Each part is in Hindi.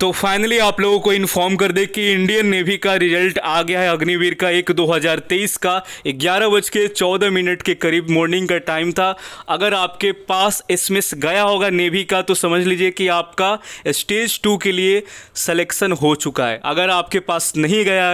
तो फाइनली आप लोगों को इन्फॉर्म कर दे कि इंडियन नेवी का रिजल्ट आ गया है अग्निवीर का एक 2023 का ग्यारह बज के चौदह मिनट के करीब मॉर्निंग का टाइम था अगर आपके पास एसएमएस गया होगा नेवी का तो समझ लीजिए कि आपका स्टेज टू के लिए सिलेक्शन हो चुका है अगर आपके पास नहीं गया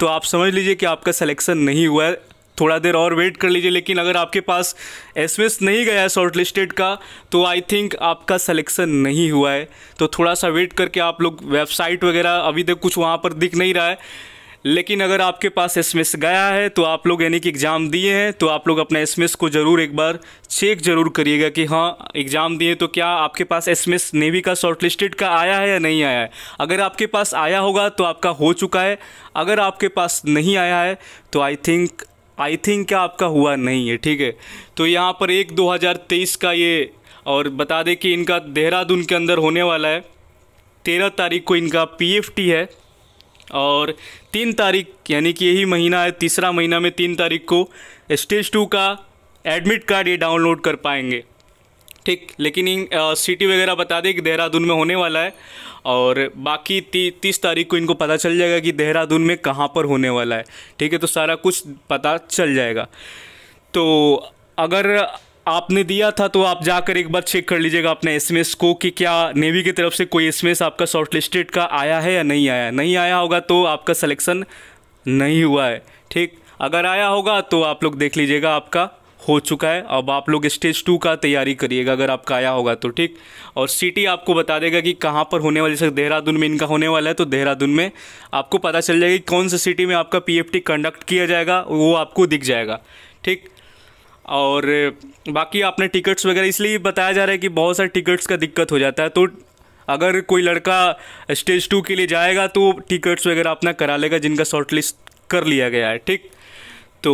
तो आप समझ लीजिए कि आपका सलेक्शन नहीं हुआ है थोड़ा देर और वेट कर लीजिए लेकिन अगर आपके पास एस नहीं गया है शॉर्ट लिस्टेड का तो आई थिंक आपका सलेक्शन नहीं हुआ है तो थोड़ा सा वेट करके आप लोग वेबसाइट वगैरह अभी तक कुछ वहाँ पर दिख नहीं रहा है लेकिन अगर आपके पास एस गया है तो आप लोग यानी कि एग्ज़ाम दिए हैं तो आप लोग अपना एस को ज़रूर एक बार चेक ज़रूर करिएगा कि हाँ एग्ज़ाम दिए तो क्या आपके पास एस नेवी का शॉर्ट लिस्टेड का आया है या नहीं आया है अगर आपके पास आया होगा तो आपका हो चुका है अगर आपके पास नहीं आया है तो आई थिंक आई थिंक क्या आपका हुआ नहीं है ठीक है तो यहाँ पर एक 2023 का ये और बता दें कि इनका देहरादून के अंदर होने वाला है तेरह तारीख को इनका पीएफटी है और तीन तारीख यानी कि यही महीना है तीसरा महीना में तीन तारीख को स्टेज टू का एडमिट कार्ड ये डाउनलोड कर पाएंगे ठीक लेकिन इन सिटी वगैरह बता दें कि देहरादून में होने वाला है और बाकी ती, तीस तारीख को इनको पता चल जाएगा कि देहरादून में कहाँ पर होने वाला है ठीक है तो सारा कुछ पता चल जाएगा तो अगर आपने दिया था तो आप जाकर एक बार चेक कर लीजिएगा अपने एसएमएस को कि क्या नेवी की तरफ से कोई एसएमएस आपका शॉर्ट लिस्टेड का आया है या नहीं आया नहीं आया होगा तो आपका सिलेक्शन नहीं हुआ है ठीक अगर आया होगा तो आप लोग देख लीजिएगा आपका हो चुका है अब आप लोग स्टेज टू का तैयारी करिएगा अगर आपका आया होगा तो ठीक और सिटी आपको बता देगा कि कहाँ पर होने वाला जैसे देहरादून में इनका होने वाला है तो देहरादून में आपको पता चल जाएगा कि कौन से सिटी में आपका पीएफटी कंडक्ट किया जाएगा वो आपको दिख जाएगा ठीक और बाकी आपने टिकट्स वगैरह इसलिए बताया जा रहा है कि बहुत सारे टिकट्स का दिक्कत हो जाता है तो अगर कोई लड़का स्टेज टू के लिए जाएगा तो टिकट्स वगैरह अपना करा लेगा जिनका शॉर्ट लिस्ट कर लिया गया है ठीक तो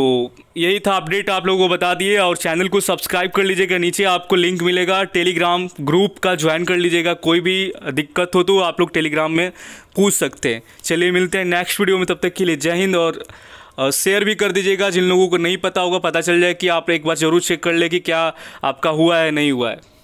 यही था अपडेट आप लोगों को बता दिए और चैनल को सब्सक्राइब कर लीजिएगा नीचे आपको लिंक मिलेगा टेलीग्राम ग्रुप का ज्वाइन कर लीजिएगा कोई भी दिक्कत हो तो आप लोग टेलीग्राम में पूछ सकते हैं चलिए मिलते हैं नेक्स्ट वीडियो में तब तक के लिए जय हिंद और शेयर भी कर दीजिएगा जिन लोगों को नहीं पता होगा पता चल जाए कि आप एक बार ज़रूर चेक कर ले कि क्या आपका हुआ है नहीं हुआ है